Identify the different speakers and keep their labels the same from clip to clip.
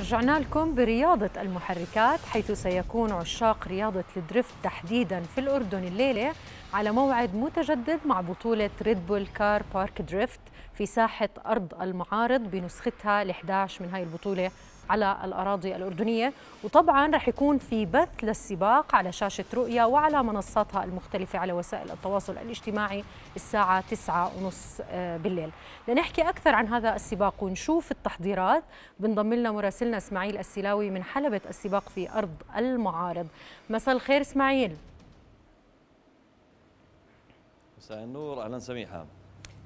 Speaker 1: رجعنا لكم برياضة المحركات حيث سيكون عشاق رياضة الدريفت تحديدا في الأردن الليلة على موعد متجدد مع بطولة ريد بول كار بارك دريفت في ساحة أرض المعارض بنسختها ال11 من هاي البطولة على الأراضي الأردنية وطبعا رح يكون في بث للسباق على شاشة رؤيا وعلى منصاتها المختلفة على وسائل التواصل الاجتماعي الساعة 9:30 آه، بالليل لنحكي أكثر عن هذا السباق ونشوف التحضيرات بنضم لنا مراسلنا إسماعيل السلاوي من حلبة السباق في أرض المعارض مساء الخير إسماعيل
Speaker 2: مساء النور أهلا سميحة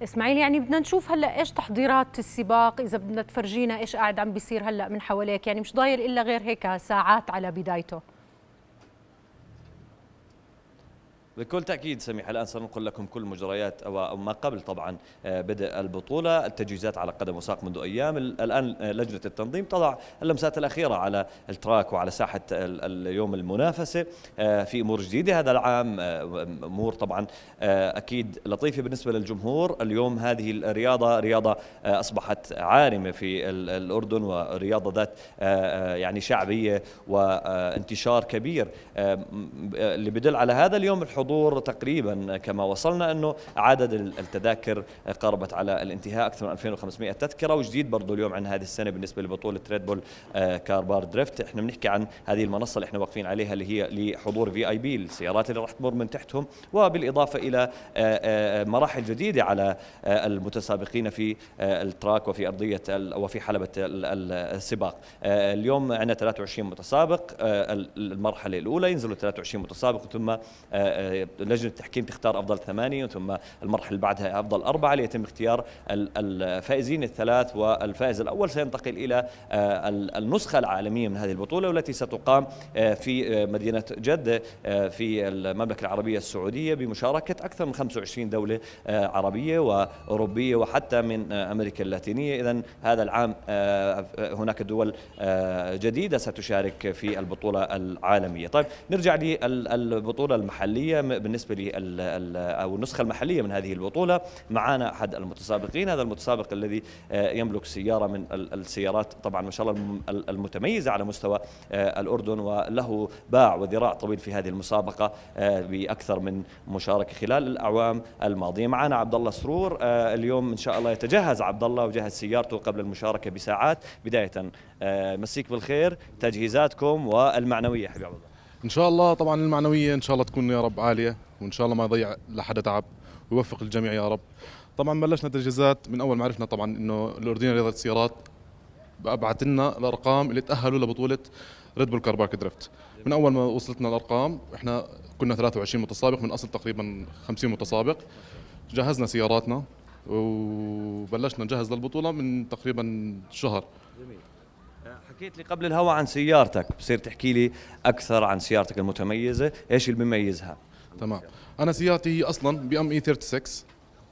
Speaker 1: اسماعيل يعني بدنا نشوف هلا ايش تحضيرات السباق اذا بدنا تفرجينا ايش قاعد عم بيصير هلا من حواليك يعني مش ضايل الا غير هيك ساعات على بدايته
Speaker 2: بكل تأكيد سميح الآن سننقل لكم كل مجريات أو ما قبل طبعا آه، بدء البطولة التجهيزات على قدم وساق منذ أيام الآن آه، لجنة التنظيم تضع اللمسات الأخيرة على التراك وعلى ساحة اليوم المنافسة آه، في أمور جديدة هذا العام أمور طبعا أكيد لطيفة بالنسبة للجمهور اليوم هذه الرياضة رياضة أصبحت عارمة في الأردن ورياضة ذات يعني شعبية وانتشار كبير اللي بدل على هذا اليوم الحوار الحضور تقريبا كما وصلنا أنه عدد التذاكر قربت على الانتهاء أكثر من 2500 تذكرة وجديد برضه اليوم عن هذه السنة بالنسبة لبطولة ريد بول كاربار دريفت احنا بنحكي عن هذه المنصة اللي احنا واقفين عليها اللي هي لحضور في اي بي السيارات اللي راح تمر من تحتهم وبالإضافة إلى آه، آه، مراحل جديدة على آه، المتسابقين في التراك وفي أرضية وفي حلبة السباق اليوم عندنا 23 متسابق المرحلة الأولى ينزلوا 23 متسابق ثم لجنه التحكيم تختار افضل ثمانيه ثم المرحله اللي بعدها افضل اربعه ليتم اختيار الفائزين الثلاث والفائز الاول سينتقل الى آه، النسخه العالميه من هذه البطوله والتي ستقام آه، في آه، مدينه جده في المملكه العربيه السعوديه بمشاركه اكثر من 25 دوله عربيه واوروبيه وحتى من امريكا اللاتينيه اذا هذا العام هناك دول جديده ستشارك في البطوله العالميه طيب نرجع للبطوله المحليه بالنسبة لي أو النسخة المحلية من هذه البطولة معنا أحد المتسابقين هذا المتسابق الذي آه، يملك سيارة من السيارات طبعا ما شاء الله المتميزة على مستوى آه، الأردن وله باع وذراع طويل في هذه المسابقة آه، بأكثر من مشاركة خلال الأعوام الماضية معنا عبد الله سرور اليوم إن شاء الله يتجهز عبد الله وجهز سيارته قبل المشاركة بساعات بداية مسيك بالخير تجهيزاتكم والمعنوية حبيب عبد الله
Speaker 3: ان شاء الله طبعا المعنويه ان شاء الله تكون يا رب عاليه وان شاء الله ما يضيع لحدا تعب ويوفق الجميع يا رب طبعا بلشنا تجهيزات من اول ما عرفنا طبعا انه الاردن رياضه السيارات ابعت لنا الارقام اللي تاهلوا لبطوله ريد بول كارباك درفت من اول ما وصلتنا الارقام احنا كنا 23 متسابق من اصل تقريبا 50 متسابق جهزنا سياراتنا
Speaker 2: وبلشنا
Speaker 3: نجهز للبطوله من تقريبا شهر جميل
Speaker 2: حكيت لي قبل الهوا عن سيارتك بصير تحكي لي اكثر عن سيارتك المتميزه ايش اللي بيميزها تمام انا سيارتي هي اصلا بي ام اي 36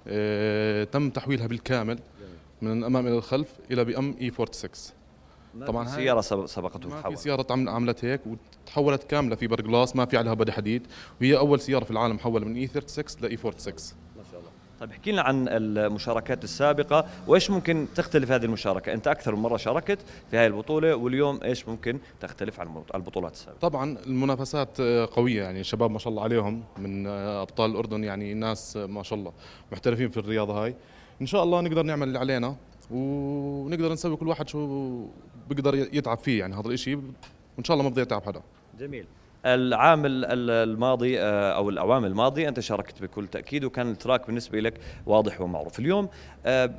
Speaker 2: آه،
Speaker 3: تم تحويلها بالكامل من الامام الى الخلف الى بي ام اي 46 طبعا سيارة سبقته ما في سيارة عملت هيك وتحولت كاملة في برجلاس ما في عليها بدي حديد
Speaker 2: وهي أول سيارة في العالم حول من اي 36 لاي 46 طيب احكي لنا عن المشاركات السابقه وايش ممكن تختلف هذه المشاركه انت اكثر من مره شاركت في هذه البطوله واليوم ايش ممكن تختلف عن البطولات السابقه
Speaker 3: طبعا المنافسات قويه يعني شباب ما شاء الله عليهم من ابطال الاردن يعني ناس ما شاء الله محترفين في الرياضه هاي ان شاء الله نقدر نعمل اللي علينا ونقدر نسوي كل واحد شو بيقدر
Speaker 2: يتعب فيه يعني هذا الشيء وان شاء الله ما بده يتعب حدا جميل العام الماضي آه، او الاعوام الماضيه انت شاركت بكل تاكيد وكان التراك بالنسبه لك واضح ومعروف اليوم آه،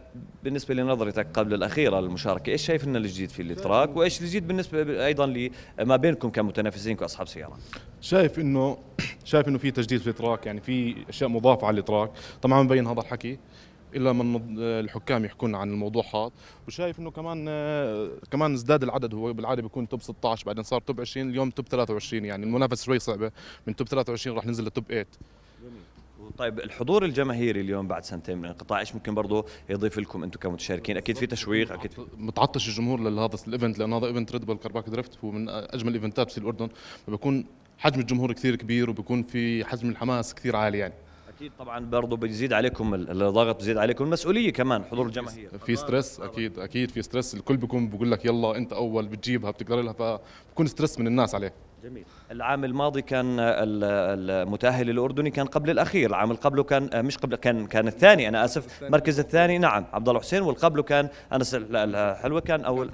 Speaker 2: بالنسبه لنظرتك قبل الاخيره للمشاركه ايش شايف لنا الجديد في التراك وايش الجديد بالنسبه ايضا لما بينكم كمتنافسين كاصحاب سياره
Speaker 3: شايف انه شايف انه في تجديد في التراك يعني في اشياء مضافه على التراك طبعا مبين هذا الحكي الا من الحكام يحكون عن الموضوع هذا وشايف انه كمان كمان ازداد العدد هو بالعاده بيكون توب 16 بعدين صار توب 20 اليوم توب 23 يعني المنافسه شوي صعبه من توب 23
Speaker 2: راح ننزل لتوب 8 طيب الحضور الجماهيري اليوم بعد سنتين من الانقطاع ايش ممكن برضه يضيف لكم انتم كمتشاركين اكيد في تشويق اكيد متعطش الجمهور لهذا الايفنت لان هذا
Speaker 3: ايفنت ريد بول كرباك درفت هو من اجمل الايفنتات في الاردن فبكون حجم الجمهور كثير كبير وبكون في حجم الحماس كثير عالي يعني
Speaker 2: اكيد طبعا برضه بيزيد عليكم الضغط بيزيد عليكم
Speaker 3: المسؤوليه كمان حضور الجماهير في ستريس اكيد اكيد في ستريس الكل بيكون بيقول لك يلا انت اول
Speaker 2: بتجيبها بتقدر لها فبكون ستريس من الناس عليه جميل العام الماضي كان المتاهل الاردني كان قبل الاخير العام اللي قبله كان مش قبل كان كان الثاني انا اسف المركز الثاني نعم عبد الله حسين واللي قبله كان انس الحلوه كان أول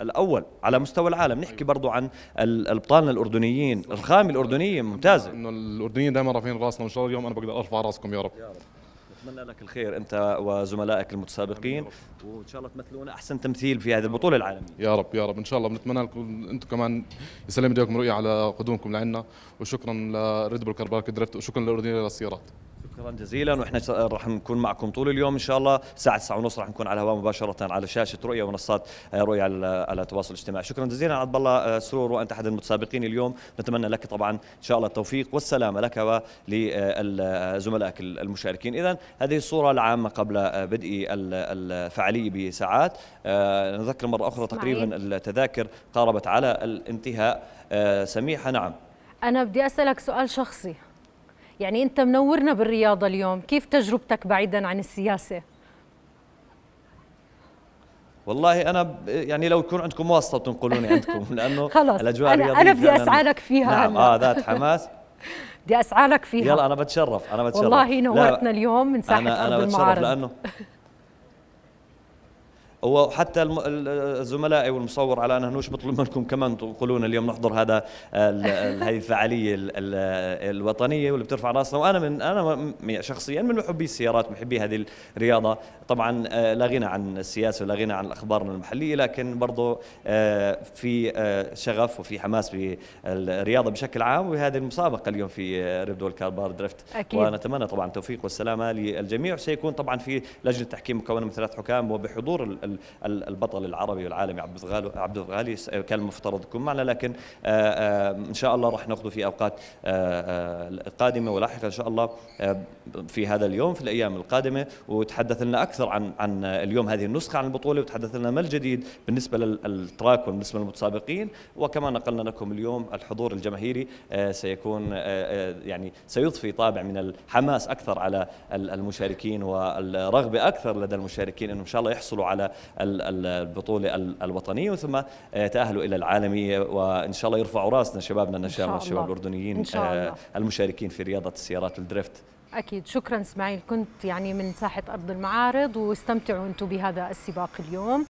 Speaker 2: الاول على مستوى العالم نحكي أيوة. برضو عن الابطال الاردنيين الخامه الاردنيه ممتازه انه الاردنيين دائما رافعين راسنا وان شاء الله اليوم انا بقدر ارفع راسكم يا رب, يا رب. نتمنى لك الخير انت
Speaker 3: وزملائك المتسابقين
Speaker 2: وان شاء الله تمثلونا احسن
Speaker 3: تمثيل في هذه البطوله العالميه يا رب يا رب ان شاء الله بنتمنى لكم انتم كمان يسلم ايديكم رؤيه على قدومكم لعنا وشكرا لريد بول
Speaker 2: كارباك درفت وشكرا للاردنيه للسيارات شكرا جزيلا واحنا راح نكون معكم طول اليوم ان شاء الله الساعه 9 ونص راح نكون على الهواء مباشره على شاشه رؤيا ومنصات آه، رؤيا على التواصل الاجتماعي شكرا جزيلا عبد الله آه، سرور وانت احد المتسابقين اليوم نتمنى لك طبعا ان شاء الله التوفيق والسلامه لك ولزملائك آه، المشاركين اذا هذه الصوره العامه قبل بدء الفعاليه بساعات نذكر مره اخرى تقريبا التذاكر قاربت على الانتهاء سميحه نعم
Speaker 1: انا بدي اسالك سؤال شخصي يعني أنت منورنا بالرياضة اليوم كيف تجربتك بعيدا عن السياسة؟
Speaker 2: والله انا يعني لو يكون عندكم واسطه بتنقلوني عندكم لانه خلص الاجواء انا, أنا بدي اسعالك
Speaker 1: فيها نعم هلا. اه ذات حماس بدي اسعالك فيها يلا
Speaker 2: انا بتشرف انا بتشرف والله نورتنا
Speaker 1: اليوم من ساحه انا, أرض أنا بتشرف المعارض. لانه
Speaker 2: وحتى الزملاء والمصور على هنوش بطلب منكم كمان تقولون اليوم نحضر هذا هذه الفعاليه الوطنيه واللي بترفع راسنا وانا من انا شخصيا من محبي السيارات محبي هذه الرياضه طبعا آه، لا غنى عن السياسه ولا غنى عن الاخبار المحليه لكن برضه آه، في آه، شغف وفي حماس بالرياضه بشكل عام وهذه المسابقه اليوم في ريبدو كاربار درفت أكيد. ونتمنى طبعا التوفيق والسلامه للجميع سيكون طبعا في لجنه تحكيم مكونه من ثلاث حكام وبحضور البطل العربي والعالمي عبد الغالي عبد الغالي كان المفترض يكون معنا لكن آه، آه، ان شاء الله راح ناخذه في اوقات آه، قادمه ولاحقه ان شاء الله في هذا اليوم في الايام القادمه وتحدث لنا اكثر عن عن اليوم هذه النسخه عن البطوله وتحدث لنا ما الجديد بالنسبه للتراك وبالنسبه للمتسابقين وكما نقلنا لكم اليوم الحضور الجماهيري سيكون يعني سيضفي طابع من الحماس اكثر على المشاركين والرغبه اكثر لدى المشاركين انه ان شاء الله يحصلوا على البطولة الوطنية وثم آه، تأهلوا إلى العالمية وإن شاء الله يرفعوا راسنا شبابنا الله والشباب الأردنيين إن شاء آه، الله. المشاركين في رياضة السيارات الدريفت
Speaker 1: أكيد شكرا إسماعيل كنت يعني من ساحة أرض المعارض واستمتعوا أنتم بهذا السباق اليوم